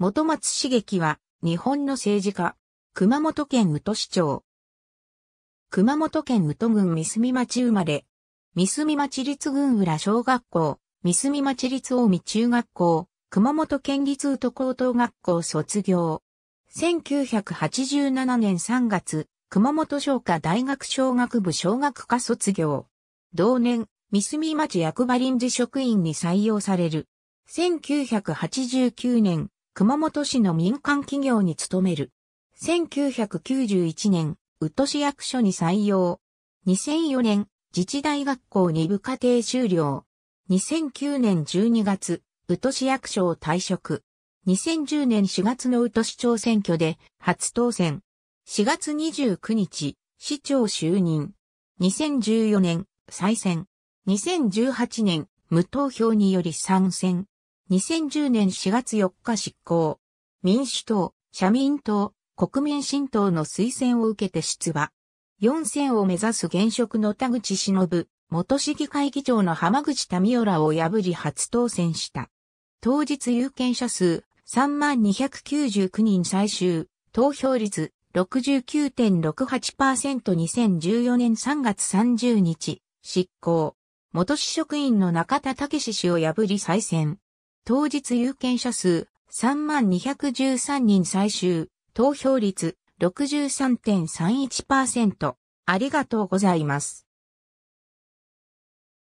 元松茂樹は、日本の政治家、熊本県宇都市長。熊本県宇都郡三住町生まれ、三住町立郡浦小学校、三住町立大見中学校、熊本県立宇都高等学校卒業。1987年3月、熊本商科大学小学部小学科卒業。同年、三住町役場臨時職員に採用される。1989年、熊本市の民間企業に勤める。1991年、宇都市役所に採用。2004年、自治大学校に部課程修了。2009年12月、宇都市役所を退職。2010年4月の宇都市長選挙で初当選。4月29日、市長就任。2014年、再選。2018年、無投票により参戦。2010年4月4日執行。民主党、社民党、国民新党の推薦を受けて出馬。4選を目指す現職の田口忍、元市議会議長の浜口民夫らを破り初当選した。当日有権者数3299人最終、投票率 69.68%2014 年3月30日、執行。元市職員の中田武氏氏を破り再選。当日有権者数3213人最終、投票率63.31%。ありがとうございます。